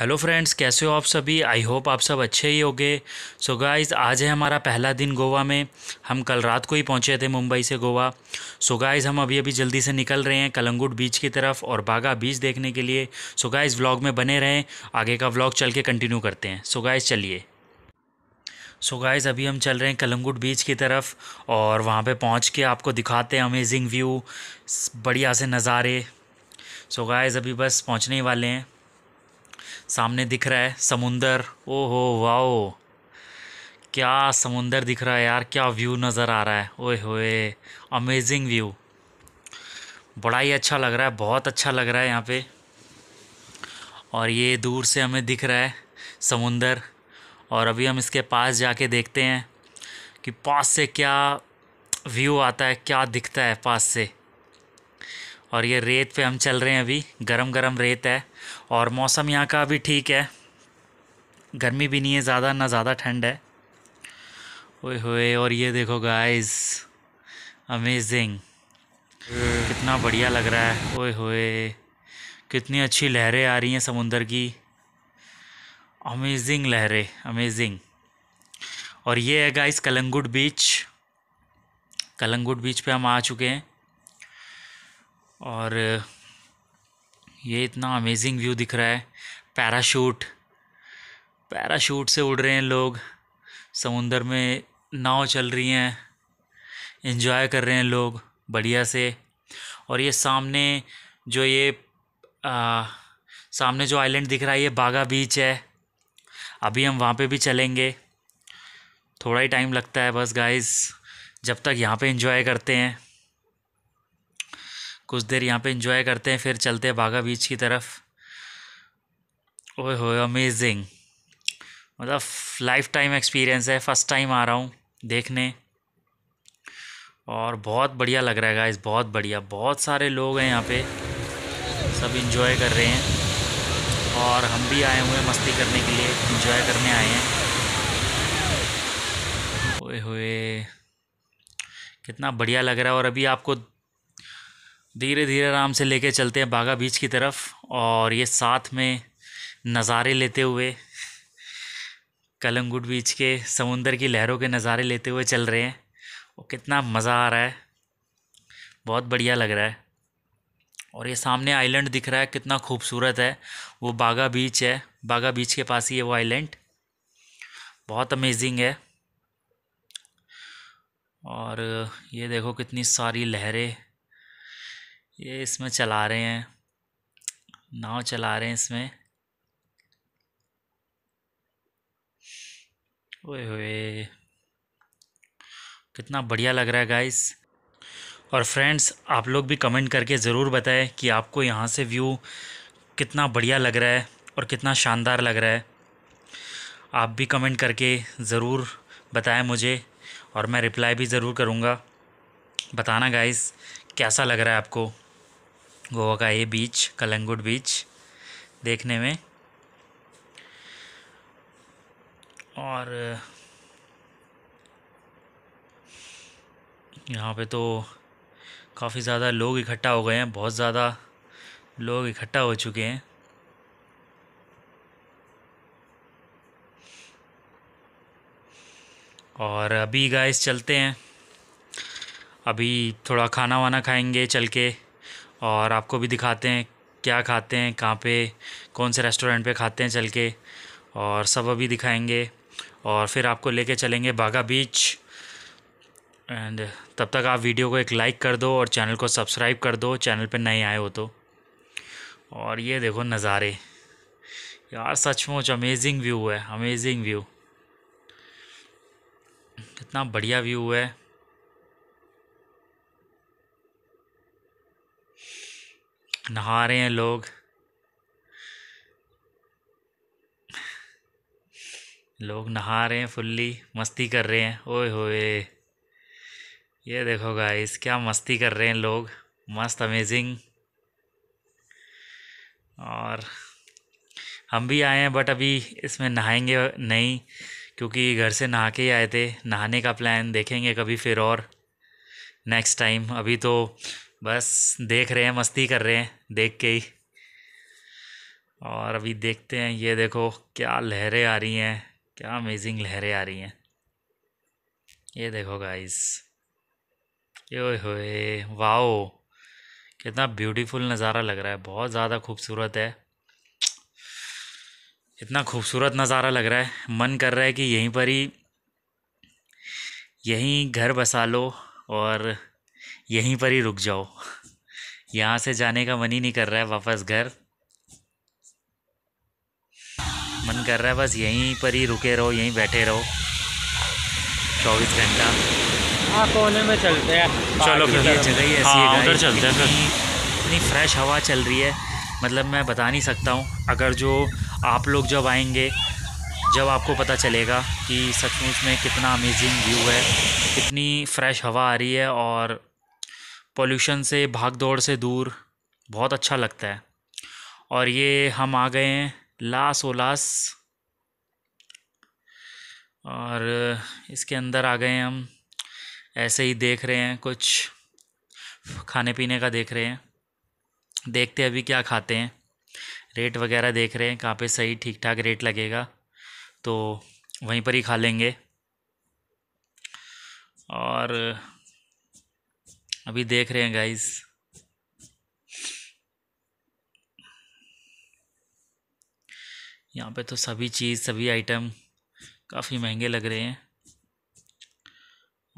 hello friends कैसे हो आप सभी आई होप आप सब अच्छे ही होंगे सो गाइस आज है हमारा पहला दिन गोवा में हम कल रात को ही पहुंचे थे मुंबई से गोवा सो गाइस हम अभी अभी जल्दी से निकल रहे हैं कलंगुट बीच की तरफ और बागा बीच देखने के लिए सो गाइस व्लॉग में बने रहें आगे का व्लॉग चल के कंटिन्यू करते हैं सो गाइज़ चलिए सो so गाइज़ अभी हम चल रहे हैं कलंगुट बीच की तरफ और वहाँ पे पहुँच के आपको दिखाते हैं अमेजिंग व्यू बढ़िया से नज़ारे सो so गाइज़ अभी बस पहुँचने ही वाले हैं सामने दिख रहा है समुंदर ओहो वाओ क्या समुंदर दिख रहा है यार क्या व्यू नज़र आ रहा है ओए होए अमेजिंग व्यू बड़ा ही अच्छा लग रहा है बहुत अच्छा लग रहा है यहाँ पे और ये दूर से हमें दिख रहा है समुंदर और अभी हम इसके पास जाके देखते हैं कि पास से क्या व्यू आता है क्या दिखता है पास से और ये रेत पे हम चल रहे हैं अभी गरम गरम रेत है और मौसम यहाँ का अभी ठीक है गर्मी भी नहीं है ज़्यादा ना ज़्यादा ठंड है ओए होए और ये देखो गाइस अमेजिंग कितना बढ़िया लग रहा है ओए होए कितनी अच्छी लहरें आ रही हैं समुंदर की अमेजिंग लहरें अमेजिंग और ये है guys Calangute beach Calangute beach पे हम आ चुके हैं और ये इतना अमेजिंग व्यू दिख रहा है पैराशूट पैराशूट से उड़ रहे हैं लोग समुंदर में नाव चल रही हैं इन्जॉय कर रहे हैं लोग बढ़िया से और ये सामने जो ये आ, सामने जो आइलैंड दिख रहा है ये बागा बीच है अभी हम वहाँ पे भी चलेंगे थोड़ा ही टाइम लगता है बस गाइस जब तक यहाँ पे इन्जॉय करते हैं कुछ देर यहाँ पे इंजॉय करते हैं फिर चलते हैं बाघा बीच की तरफ ओए अमेजिंग मतलब लाइफ टाइम एक्सपीरियंस है फ़र्स्ट टाइम आ रहा हूँ देखने और बहुत बढ़िया लग रहा है गाइस बहुत बढ़िया बहुत सारे लोग हैं यहाँ पे सब इंजॉय कर रहे हैं और हम भी आए हुए हैं मस्ती करने के लिए इंजॉय करने आए हैं ओए होए कितना बढ़िया लग रहा है और अभी आपको धीरे धीरे आराम से लेके चलते हैं बागा बीच की तरफ और ये साथ में नज़ारे लेते हुए कलंगुट बीच के समुंदर की लहरों के नज़ारे लेते हुए चल रहे हैं और कितना मज़ा आ रहा है बहुत बढ़िया लग रहा है और ये सामने आइलैंड दिख रहा है कितना खूबसूरत है वो बागा बीच है बागा बीच के पास ही है वो आइलैंड बहुत अमेजिंग है और ये देखो कितनी सारी लहरें ये इसमें चला रहे हैं नाव चला रहे हैं इसमें ओए होए कितना बढ़िया लग रहा है गाइस और फ्रेंड्स आप लोग भी कमेंट करके ज़रूर बताएं कि आपको यहाँ से व्यू कितना बढ़िया लग रहा है और कितना शानदार लग रहा है आप भी कमेंट करके ज़रूर बताएं मुझे और मैं रिप्लाई भी ज़रूर करूँगा बताना गाइस कैसा लग रहा है आपको गोवा का ये बीच कलंगुट बीच देखने में और यहाँ पे तो काफ़ी ज़्यादा लोग इकट्ठा हो गए हैं बहुत ज़्यादा लोग इकट्ठा हो चुके हैं और अभी गाइस चलते हैं अभी थोड़ा खाना वाना खाएंगे चल के और आपको भी दिखाते हैं क्या खाते हैं कहाँ पे कौन से रेस्टोरेंट पे खाते हैं चल के और सब अभी दिखाएंगे और फिर आपको लेके चलेंगे बागा बीच एंड तब तक आप वीडियो को एक लाइक कर दो और चैनल को सब्सक्राइब कर दो चैनल पे नए आए हो तो और ये देखो नज़ारे यार सचमुच अमेजिंग व्यू है अमेजिंग व्यू कितना बढ़िया व्यू है नहा रहे हैं लोग लोग नहा रहे हैं फुल्ली मस्ती कर रहे हैं ओए होए ये देखो गाइस क्या मस्ती कर रहे हैं लोग मस्त अमेजिंग और हम भी आए हैं बट अभी इसमें नहाएंगे नहीं क्योंकि घर से नहा के ही आए थे नहाने का प्लान देखेंगे कभी फिर और नेक्स्ट टाइम अभी तो बस देख रहे हैं मस्ती कर रहे हैं देख के ही और अभी देखते हैं ये देखो क्या लहरें आ रही हैं क्या अमेजिंग लहरें आ रही हैं ये देखो गाइस ये होए वाओ कितना ब्यूटीफुल नज़ारा लग रहा है बहुत ज़्यादा खूबसूरत है इतना खूबसूरत नज़ारा लग रहा है मन कर रहा है कि यहीं पर ही यहीं घर बसा लो और यहीं पर ही रुक जाओ यहाँ से जाने का मन ही नहीं कर रहा है वापस घर मन कर रहा है बस यहीं पर ही रुके रहो यहीं बैठे रहो चौबीस घंटा हाँ, कोने में चलते हैं चलो फिर हाँ, ये जगह ही ऐसी है उधर चलते हैं इतनी फ्रेश हवा चल रही है मतलब मैं बता नहीं सकता हूँ अगर जो आप लोग जब आएंगे जब आपको पता चलेगा कि सचमुच में कितना अमेजिंग व्यू है कितनी फ्रेश हवा आ रही है और पोल्यूशन से भाग दौड़ से दूर बहुत अच्छा लगता है और ये हम आ गए हैं लास ओलास और इसके अंदर आ गए हैं हम ऐसे ही देख रहे हैं कुछ खाने पीने का देख रहे हैं देखते अभी क्या खाते हैं रेट वगैरह देख रहे हैं कहाँ पे सही ठीक ठाक रेट लगेगा तो वहीं पर ही खा लेंगे और अभी देख रहे हैं गाइस यहाँ पे तो सभी चीज़ सभी आइटम काफ़ी महंगे लग रहे हैं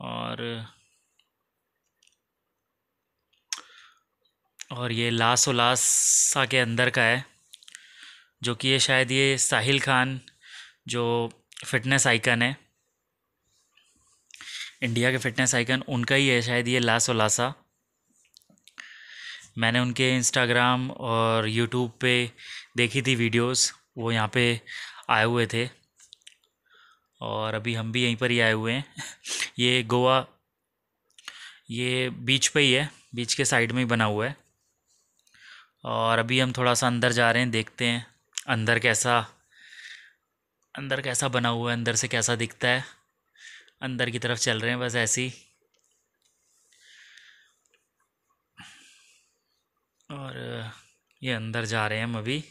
और और ये लास उलासा के अंदर का है जो कि ये शायद ये साहिल खान जो फिटनेस आइकन है इंडिया के फिटनेस आइकन उनका ही है शायद ये लासो लासा मैंने उनके इंस्टाग्राम और यूट्यूब पे देखी थी वीडियोस वो यहाँ पे आए हुए थे और अभी हम भी यहीं पर ही आए हुए हैं ये गोवा ये बीच पे ही है बीच के साइड में ही बना हुआ है और अभी हम थोड़ा सा अंदर जा रहे हैं देखते हैं अंदर कैसा अंदर कैसा बना हुआ है अंदर से कैसा दिखता है अंदर की तरफ चल रहे हैं बस ऐसे ही और ये अंदर जा रहे हैं हम अभी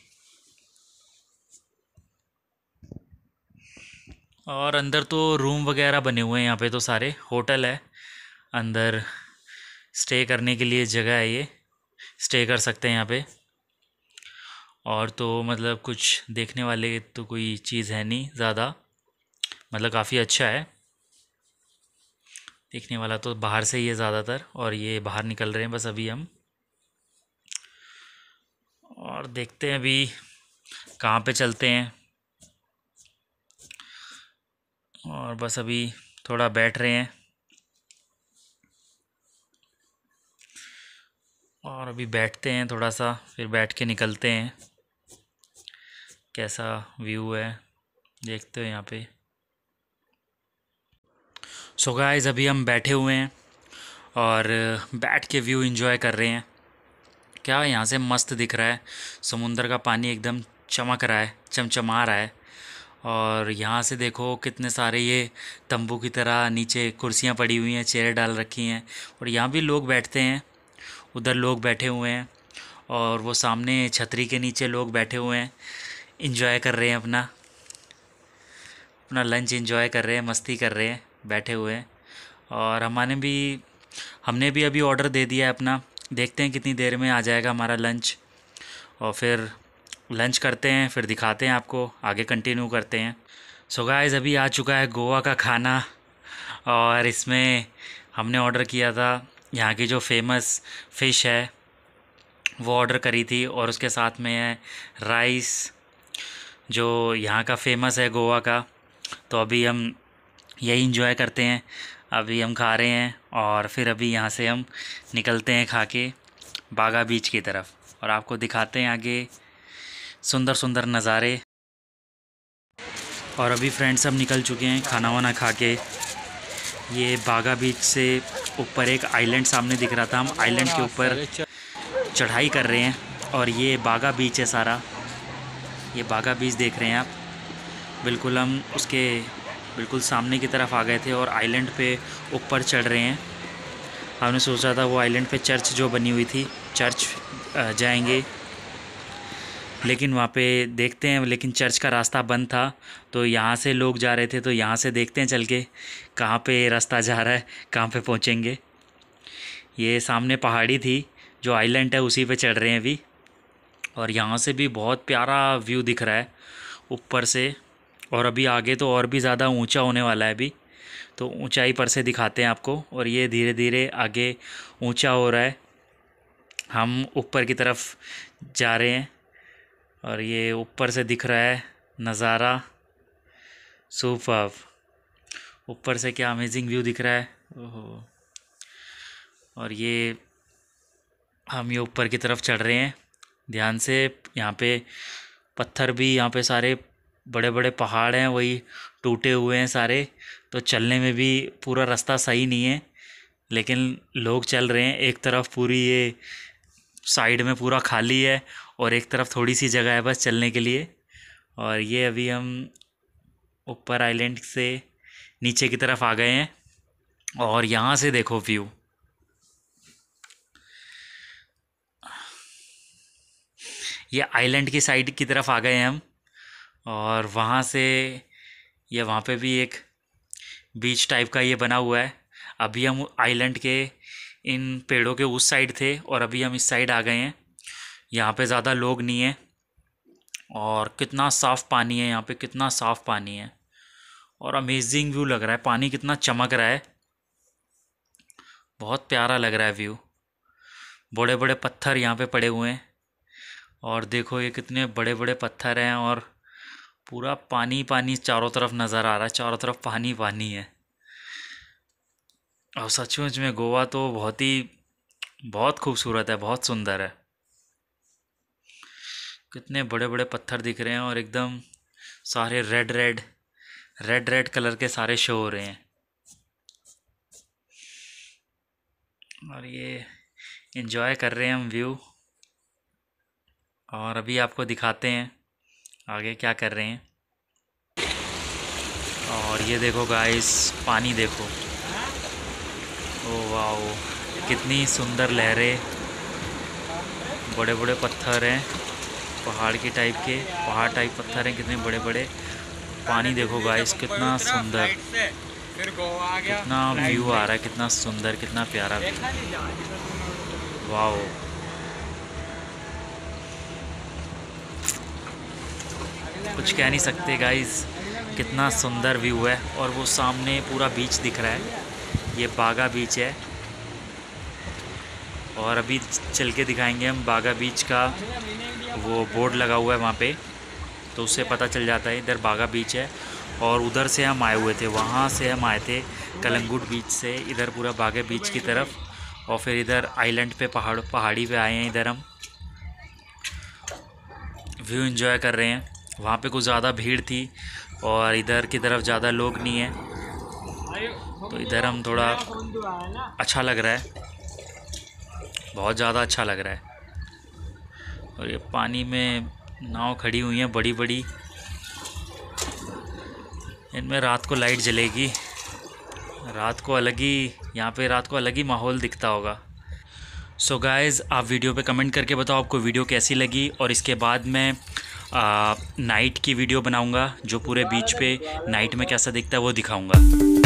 और अंदर तो रूम वगैरह बने हुए हैं यहाँ पे तो सारे होटल है अंदर स्टे करने के लिए जगह है ये स्टे कर सकते हैं यहाँ पे और तो मतलब कुछ देखने वाले तो कोई चीज़ है नहीं ज़्यादा मतलब काफ़ी अच्छा है देखने वाला तो बाहर से ही है ज़्यादातर और ये बाहर निकल रहे हैं बस अभी हम और देखते हैं अभी कहाँ पे चलते हैं और बस अभी थोड़ा बैठ रहे हैं और अभी बैठते हैं थोड़ा सा फिर बैठ के निकलते हैं कैसा व्यू है देखते हो यहाँ पे सो so गाइस अभी हम बैठे हुए हैं और बैठ के व्यू इन्जॉय कर रहे हैं क्या यहाँ से मस्त दिख रहा है समुंदर का पानी एकदम चमक रहा है चमचमा रहा है और यहाँ से देखो कितने सारे ये तंबू की तरह नीचे कुर्सियाँ पड़ी हुई हैं चेयर डाल रखी हैं और यहाँ भी लोग बैठते हैं उधर लोग बैठे हुए हैं और वो सामने छतरी के नीचे लोग बैठे हुए हैं इन्जॉय कर रहे हैं अपना अपना लंच इन्जॉय कर रहे हैं मस्ती कर रहे हैं बैठे हुए हैं और हमारे भी हमने भी अभी ऑर्डर दे दिया है अपना देखते हैं कितनी देर में आ जाएगा हमारा लंच और फिर लंच करते हैं फिर दिखाते हैं आपको आगे कंटिन्यू करते हैं सो so गाइस अभी आ चुका है गोवा का खाना और इसमें हमने ऑर्डर किया था यहाँ की जो फेमस फ़िश है वो ऑर्डर करी थी और उसके साथ में है राइस जो यहाँ का फेमस है गोवा का तो अभी हम यही इन्जॉय करते हैं अभी हम खा रहे हैं और फिर अभी यहाँ से हम निकलते हैं खा के बागा बीच की तरफ और आपको दिखाते हैं आगे सुंदर सुंदर नज़ारे और अभी फ्रेंड्स हम निकल चुके हैं खाना वाना खा के ये बागा बीच से ऊपर एक आइलैंड सामने दिख रहा था हम आइलैंड के ऊपर चढ़ाई कर रहे हैं और ये बागा बीच है सारा ये बागा बीच देख रहे हैं आप बिल्कुल हम उसके बिल्कुल सामने की तरफ आ गए थे और आइलैंड पे ऊपर चढ़ रहे हैं हमने सोचा था वो आइलैंड पे चर्च जो बनी हुई थी चर्च जाएंगे लेकिन वहाँ पे देखते हैं लेकिन चर्च का रास्ता बंद था तो यहाँ से लोग जा रहे थे तो यहाँ से देखते हैं चल के कहाँ पर रास्ता जा रहा है कहाँ पर पहुँचेंगे ये सामने पहाड़ी थी जो आइलैंड है उसी पे चढ़ रहे हैं अभी और यहाँ से भी बहुत प्यारा व्यू दिख रहा है ऊपर से और अभी आगे तो और भी ज़्यादा ऊंचा होने वाला है अभी तो ऊंचाई पर से दिखाते हैं आपको और ये धीरे धीरे आगे ऊंचा हो रहा है हम ऊपर की तरफ जा रहे हैं और ये ऊपर से दिख रहा है नज़ारा सूफ ऊपर से क्या अमेजिंग व्यू दिख रहा है ओहो और ये हम ये ऊपर की तरफ चढ़ रहे हैं ध्यान से यहाँ पे पत्थर भी यहाँ पे सारे बड़े बड़े पहाड़ हैं वही टूटे हुए हैं सारे तो चलने में भी पूरा रास्ता सही नहीं है लेकिन लोग चल रहे हैं एक तरफ पूरी ये साइड में पूरा खाली है और एक तरफ थोड़ी सी जगह है बस चलने के लिए और ये अभी हम ऊपर आइलैंड से नीचे की तरफ आ गए हैं और यहाँ से देखो व्यू ये आइलैंड की साइड की तरफ आ गए हैं हम और वहाँ से ये वहाँ पे भी एक बीच टाइप का ये बना हुआ है अभी हम आइलैंड के इन पेड़ों के उस साइड थे और अभी हम इस साइड आ गए हैं यहाँ पे ज़्यादा लोग नहीं हैं और कितना साफ़ पानी है यहाँ पे कितना साफ़ पानी है और अमेजिंग व्यू लग रहा है पानी कितना चमक रहा है बहुत प्यारा लग रहा है व्यू बड़े बड़े पत्थर यहाँ पे पड़े हुए हैं और देखो ये कितने बड़े बड़े पत्थर हैं और पूरा पानी पानी चारों तरफ नज़र आ रहा है चारों तरफ पानी पानी है और सचमुच में गोवा तो बहुत ही बहुत खूबसूरत है बहुत सुंदर है कितने बड़े बड़े पत्थर दिख रहे हैं और एकदम सारे red red red red colour के सारे शो हो रहे हैं और ये इन्जॉय कर रहे हैं हम व्यू और अभी आपको दिखाते हैं आगे क्या कर रहे हैं और ये देखो गाइस पानी देखो ओ वाह कितनी सुंदर लहरें बड़े बड़े पत्थर हैं पहाड़ के टाइप के पहाड़ टाइप पत्थर हैं कितने बड़े बड़े पानी देखो गाइस कितना सुंदर कितना व्यू आ रहा है कितना सुंदर कितना प्यारा वाह कुछ कह नहीं सकते गाइस कितना सुंदर व्यू है और वो सामने पूरा बीच दिख रहा है ये बागा बीच है और अभी चल के दिखाएंगे हम बागा बीच का वो बोर्ड लगा हुआ है वहाँ पे तो उससे पता चल जाता है इधर बागा बीच है और उधर से हम आए हुए थे वहाँ से हम आए थे कलंगुट बीच से इधर पूरा बागे बीच की तरफ और फिर इधर आइलैंड पे पहाड़ पहाड़ी पे आए हैं इधर हम व्यू इन्जॉय कर रहे हैं वहाँ पे कुछ ज़्यादा भीड़ थी और इधर की तरफ ज़्यादा लोग नहीं है तो इधर हम थोड़ा अच्छा लग रहा है बहुत ज़्यादा अच्छा लग रहा है और ये पानी में नाव खड़ी हुई हैं बड़ी बड़ी इनमें रात को लाइट जलेगी रात को अलग ही यहाँ पे रात को अलग ही माहौल दिखता होगा सो so गाइज़ आप वीडियो पे कमेंट करके बताओ आपको वीडियो कैसी लगी और इसके बाद मैं नाइट की वीडियो बनाऊँगा जो पूरे बीच पे नाइट में कैसा दिखता है वो दिखाऊँगा